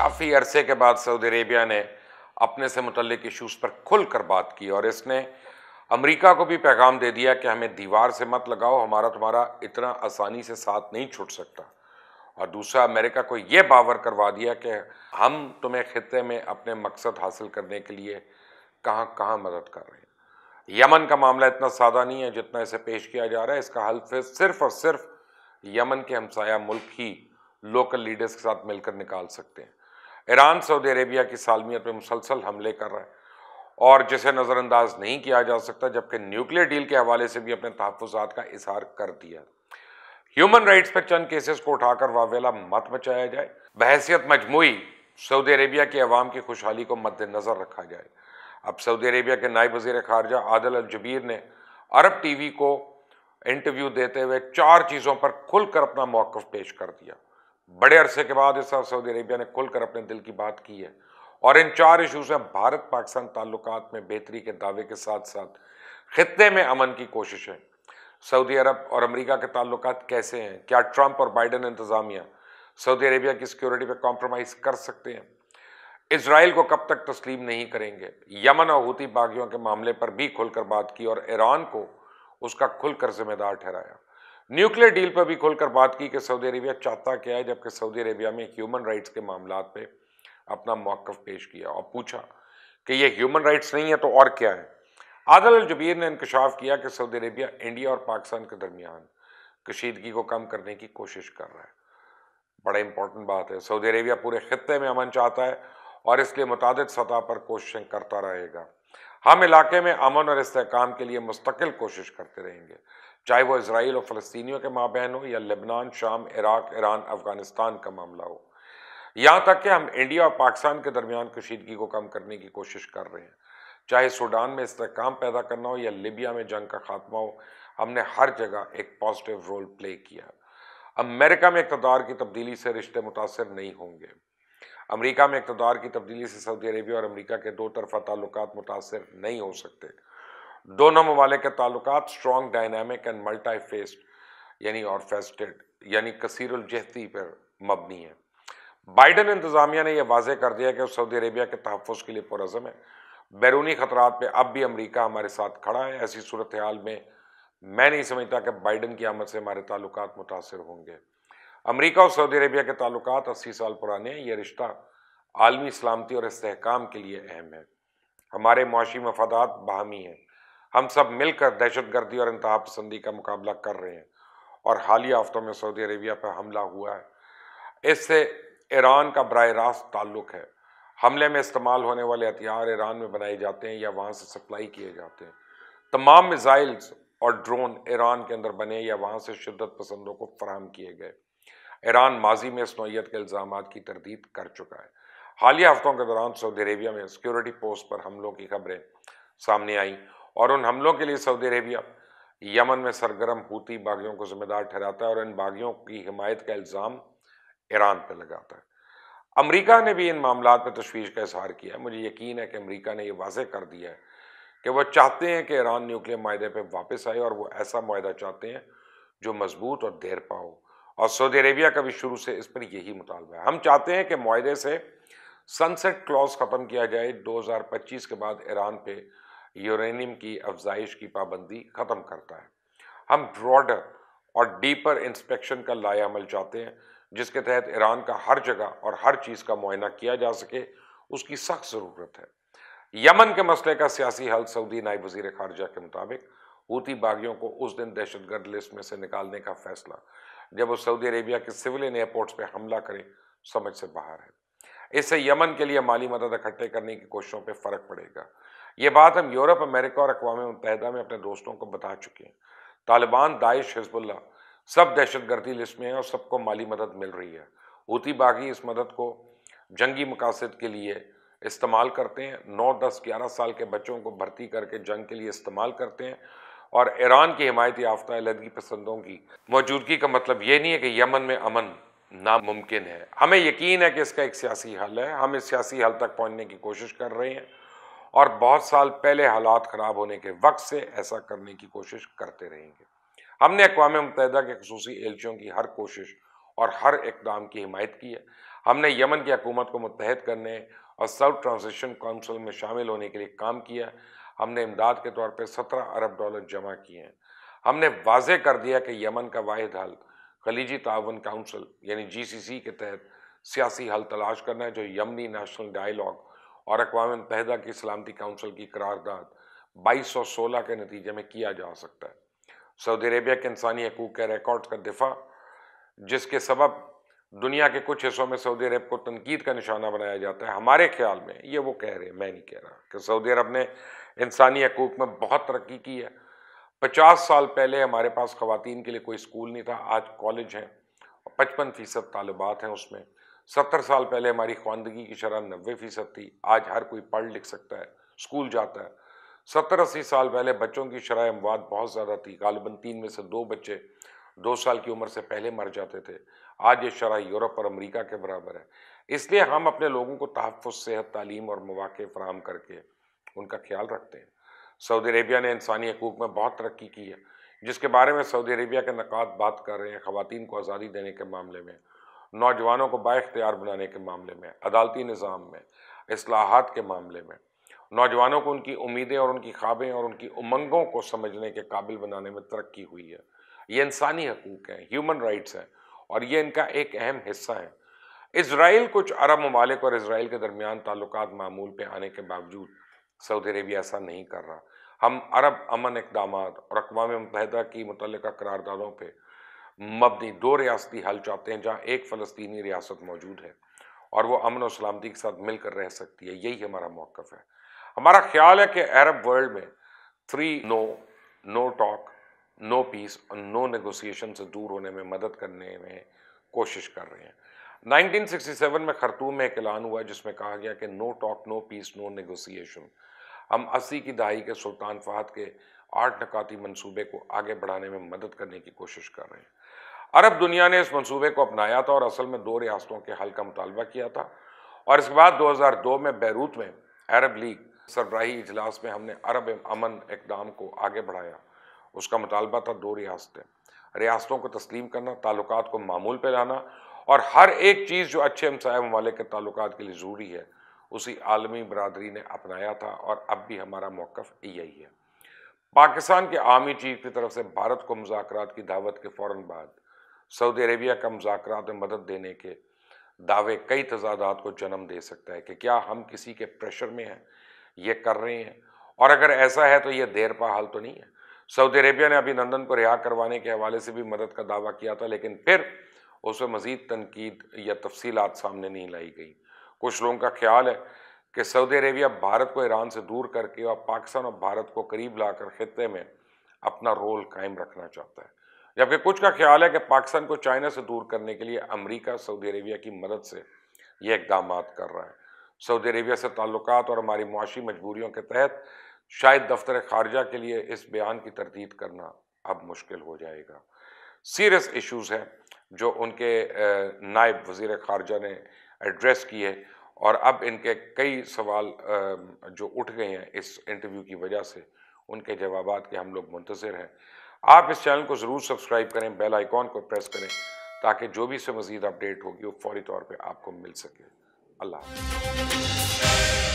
काफ़ी अरसे के बाद सऊदी अरेबिया ने अपने से मुतलक इशूज़ पर खुल कर बात की और इसने अमेरिका को भी पैगाम दे दिया कि हमें दीवार से मत लगाओ हमारा तुम्हारा इतना आसानी से साथ नहीं छुट सकता और दूसरा अमेरिका को ये बावर करवा दिया कि हम तुम्हें खत्े में अपने मकसद हासिल करने के लिए कहाँ कहाँ मदद कर रहे हैं यमन का मामला इतना सादा नहीं है जितना इसे पेश किया जा रहा है इसका हल फिर सिर्फ और सिर्फ यमन के हमसाया मुल्क ही लोकल लीडर्स के साथ मिलकर निकाल सकते हैं ईरान सऊदी अरेबिया की सालमियत पर मुसलसल हमले कर रहा है और जिसे नज़रअंदाज नहीं किया जा सकता जबकि न्यूक्लियर डील के हवाले से भी अपने तहफ़ात का इजहार कर दिया ह्यूमन राइट्स पर चंद केसेस को उठाकर वावेला मत मचाया जाए बहसीत मजमू सऊदी अरेबिया के अवाम की खुशहाली को मद्देनजर रखा जाए अब सऊदी अरेबिया के नायब वजीर खारजा आदल अलजबीर ने अरब टी वी को इंटरव्यू देते हुए चार चीज़ों पर खुलकर अपना मौक़ पेश कर दिया बड़े अरसे के बाद इस सऊदी अरेबिया ने खुलकर अपने दिल की बात की है और इन चार इशूज़ में भारत पाकिस्तान ताल्लुकात में बेहतरी के दावे के साथ साथ खत्े में अमन की कोशिश है सऊदी अरब और अमरीका के ताल्लुक कैसे हैं क्या ट्रंप और बाइडन इंतज़ामिया सऊदी अरेबिया की सिक्योरिटी पर कॉम्प्रोमाइज़ कर सकते हैं इसराइल को कब तक तस्लीम नहीं करेंगे यमन और हूती बागियों के मामले पर भी खुलकर बात की और ईरान को उसका खुलकर जिम्मेदार ठहराया न्यूक्लियर डील पर भी खोलकर बात की कि सऊदी अरेबिया चाहता क्या है जबकि सऊदी अरेबिया में ह्यूमन राइट्स के मामला पे अपना मौक़ पेश किया और पूछा कि ये ह्यूमन राइट्स नहीं है तो और क्या है आदल जबीर ने इंकशाफ किया कि सऊदी अरेबिया इंडिया और पाकिस्तान के दरमियान कशीदगी को कम करने की कोशिश कर रहा है बड़ा इंपॉर्टेंट बात है सऊदी अरेबिया पूरे खत्े में अमन चाहता है और इसलिए मुतद सतह पर कोशिशें करता रहेगा हम इलाके में अमन और इसकाम के लिए मुस्तकिल कोशिश करते रहेंगे चाहे वो इसराइल और फ़लस्तियों के माबहन हो या लेबनान शाम इराक ईरान अफगानिस्तान का मामला हो यहाँ तक कि हम इंडिया और पाकिस्तान के दरमियान कशीदगी को कम करने की कोशिश कर रहे हैं चाहे सूडान में इसकाम पैदा करना हो या लिबिया में जंग का खात्मा हो हमने हर जगह एक पॉजिटिव रोल प्ले किया अमेरिका में इकतदार की तब्दीली से रिश्ते मुतासर नहीं होंगे अमरीका में इकतदार तो की तब्दीली से सऊदी अरबिया और अमरीका के दो तरफा ताल्लुक मुतासर नहीं हो सकते दोनों ममालिक के ताल्लुक strong dynamic and multi faced यानी और फेस्टेड यानी कसरजहती जहती पर मबनी है बाइडन इंतजामिया ने यह वाजे कर दिया कि सऊदी अरबिया के तहफ़ के लिए पुरज़म है बैरूनी खतरा पर अब भी अमरीका हमारे साथ खड़ा है ऐसी सूरत हाल में मैं नहीं समझता कि बाइडन की आमद से हमारे ताल्लुक मुतासर होंगे अमेरिका और सऊदी अरेबिया के ताल्लुक अस्सी साल पुराने हैं ये रिश्ता आलमी सलामती और इसकाम के लिए अहम है हमारे मुशी मफादात बाहमी हैं हम सब मिलकर दहशत गर्दी और इंतहा पसंदी का मुकाबला कर रहे हैं और हालिया हफ्तों में सऊदी अरेबिया पर हमला हुआ है इससे ईरान का बर रास्त ताल्लुक़ है हमले में इस्तेमाल होने वाले हथियार ईरान में बनाए जाते हैं या वहाँ से सप्लाई किए जाते हैं तमाम मिज़ाइल्स और ड्रोन ईरान के अंदर बने या वहाँ से शिदत पसंदों को फराम किए गए ईरान माजी में इस नोयत के इल्ज़ाम की तरदीद कर चुका है हालिया हफ्तों के दौरान सऊदी अरेबिया में सिक्योरिटी पोस्ट पर हमलों की खबरें सामने आई और उन हमलों के लिए सऊदी अरेबिया यमन में सरगर्म हूती बागियों को जिम्मेदार ठहराता है और इन बागियों की हिमायत का इल्ज़ाम ईरान पर लगाता है अमरीका ने भी इन मामला पर तशवीश का इजहार किया है मुझे यकीन है कि अमरीका ने यह वाजह कर दिया है कि वह चाहते हैं कि ईरान न्यूक्लियर माहे पर वापस आए और वो ऐसा माहा चाहते हैं जो मजबूत और देर पाओ और सऊदी अरेबिया का भी शुरू से इस पर यही मुतालबा है हम चाहते हैं कि माहे से सनसेट क्लॉज ख़त्म किया जाए 2025 के बाद ईरान पे यूरेनियम की अफजाइश की पाबंदी ख़त्म करता है हम ब्रॉडर और डीपर इंस्पेक्शन का लायामल चाहते हैं जिसके तहत ईरान का हर जगह और हर चीज़ का मुआयना किया जा सके उसकी सख्त ज़रूरत है यमन के मसले का सियासी हल सऊदी नायब वजीर खारजा के मुताबिक हूती बागियों को उस दिन दहशतगर्द लिस्ट में से निकालने का फैसला जब वो सऊदी अरेबिया के सिविलियन एयरपोर्ट्स पे हमला करे समझ से बाहर है इससे यमन के लिए माली मदद इकट्ठे करने की कोशिशों पर फ़र्क पड़ेगा ये बात हम यूरोप अमेरिका और अकवा मुतहदा में अपने दोस्तों को बता चुके हैं तालिबान दाइश हिजबुल्ला सब दहशत गर्दी लिस्ट में है और सबको माली मदद मिल रही है होती बागी इस मदद को जंगी मकासद के लिए इस्तेमाल करते हैं नौ दस ग्यारह साल के बच्चों को भर्ती करके जंग के लिए इस्तेमाल करते हैं और ईरान की हमायत याफ्ता अलहदगी पसंदों की मौजूदगी का मतलब ये नहीं है कि यमन में अमन नामुमकिन है हमें यकीन है कि इसका एक सियासी हल है हम इस सियासी हल तक पहुँचने की कोशिश कर रहे हैं और बहुत साल पहले हालात ख़राब होने के वक्त से ऐसा करने की कोशिश करते रहेंगे हमने अकवा मुतहदा के खसूस एलचियों की हर कोशिश और हर इकदाम की हमायत की है हमने यमन की हकूमत को मुतहद करने और सब ट्रांजिशन काउंसिल में शामिल होने के लिए काम किया हमने इमदाद के तौर पर सत्रह अरब डॉलर जमा किए हैं हमने वाजे कर दिया कि यमन का वाद हल खलीजी तावन काउंसिल यानी जी सी सी के तहत सियासी हल तलाश करना है जो यमनी नेशनल डायलाग और अकवा मतहदा की सलामती काउंसिल की करारदाद बाईस सौ सोलह के नतीजे में किया जा सकता है सऊदी अरेबिया के इंसानी हकूक़ के रिकॉर्ड का दिफा जिसके सबब दुनिया के कुछ हिस्सों में सऊदी अरब को तनकीद का निशाना बनाया जाता है हमारे ख्याल में ये वो कह रहे हैं मैं नहीं कह रहा कि सऊदी अरब ने इंसानी हकूक में बहुत तरक्की की है पचास साल पहले हमारे पास खुवान के लिए कोई स्कूल नहीं था आज कॉलेज हैं और पचपन फ़ीसद तालबात हैं उसमें सत्तर साल पहले हमारी ख्वानदगी की शरह नब्बे फ़ीसद थी आज हर कोई पढ़ लिख सकता है स्कूल जाता है सत्तर अस्सी साल पहले बच्चों की शरह अमवाद बहुत ज़्यादा थी गालबन तीन में से दो बच्चे दो साल की उम्र से पहले मर जाते थे आज ये शराह यूरोप और अमरीका के बराबर है इसलिए हम अपने लोगों को तहफ़ सेहत तालीम और मौाक़े फ्राहम करके उनका ख्याल रखते हैं सऊदी अरेबिया ने इंसानी हकूक़ में बहुत तरक्की की है जिसके बारे में सऊदी अरेबिया के नकात बात कर रहे हैं ख़वान को आज़ादी देने के मामले में नौजवानों को बाख्तियार बनाने के मामले में अदालती निज़ाम में असलाहत के मामले में नौजवानों को उनकी उम्मीदें और उनकी ख्वाबें और उनकी उमंगों को समझने के काबिल बनाने में तरक्की हुई है ये इंसानी हकूक़ हैं ह्यूमन राइट्स हैं और ये इनका एक अहम हिस्सा है इसराइल कुछ अरब ममालिक और इसराइल के दरमियान ताल्लुक मामूल पर आने के बावजूद सऊदी अरबिया ऐसा नहीं कर रहा हम अरब अमन इकदाम और अकवा मुतहदा की मुतल करारदादों पर मबनी दो रियासती हल चाहते हैं जहाँ एक फ़लस्तनी रियासत मौजूद है और वह अमन और सलामती के साथ मिलकर रह सकती है यही हमारा मौक़ है हमारा ख्याल है कि अरब वर्ल्ड में three no no talk no peace और नो नेगोशिएशन से दूर होने में मदद करने में कोशिश कर रहे हैं 1967 में खरतूम में एक ऐलान हुआ जिसमें कहा गया कि no talk no peace no negotiation हम अस्सी की दहाई के सुल्तान फहद के आठ नकाती मनसूबे को आगे बढ़ाने में मदद करने की कोशिश कर रहे हैं अरब दुनिया ने इस मनसूबे को अपनाया था और असल में दो रियासतों के हल का मुतालबा किया था और इसके बाद 2002 में बैरूत में अरब लीग सरबराही इजलास में हमने अरब अमन इकदाम को आगे बढ़ाया उसका मुतालबा था दो रियासतें रियासतों को तस्लीम करना ताल्लुक को मामूल पर लाना और हर एक चीज़ जो अच्छे हमसाय ममालिक के ताल्लुकात के लिए ज़रूरी है उसी आलमी बरदरी ने अपनाया था और अब भी हमारा मौक़ यही है पाकिस्तान के आर्मी चीफ की तरफ से भारत को मुजाकर की दावत के फ़ौर बाद सऊदी अरबिया का मुजाकर में मदद देने के दावे कई तजादात को जन्म दे सकता है कि क्या हम किसी के प्रेशर में हैं ये कर रहे हैं और अगर ऐसा है तो ये देर पा हाल तो नहीं है सऊदी अरेबिया ने अभिनंदन को रिहा करवाने के हवाले से भी मदद का दावा किया था लेकिन फिर उसमें मज़ीद तनकीद या तफसीत सामने नहीं लाई गई कुछ लोगों का ख्याल है कि सऊदी अरेबिया भारत को ईरान से दूर करके और पाकिस्तान और भारत को करीब लाकर खत्े में अपना रोल कायम रखना चाहता है जबकि कुछ का ख्याल है कि पाकिस्तान को चाइना से दूर करने के लिए अमरीका सऊदी अरेबिया की मदद से ये इकदाम कर रहा है सऊदी अरेबिया से ताल्लुक और हमारी मुआशी मजबूरियों के तहत शायद दफ्तर खारजा के लिए इस बयान की तरदीद करना अब मुश्किल हो जाएगा सीरियस इश्यूज़ हैं जो उनके नायब वज़ी खारजा ने एड्रेस किए और अब इनके कई सवाल जो उठ गए हैं इस इंटरव्यू की वजह से उनके जवाब के हम लोग मुंतज़र हैं आप इस चैनल को ज़रूर सब्सक्राइब करें बेल आइकॉन को प्रेस करें ताकि जो भी से मज़ीद अपडेट होगी वो फौरी तौर पर आपको मिल सके अल्लाह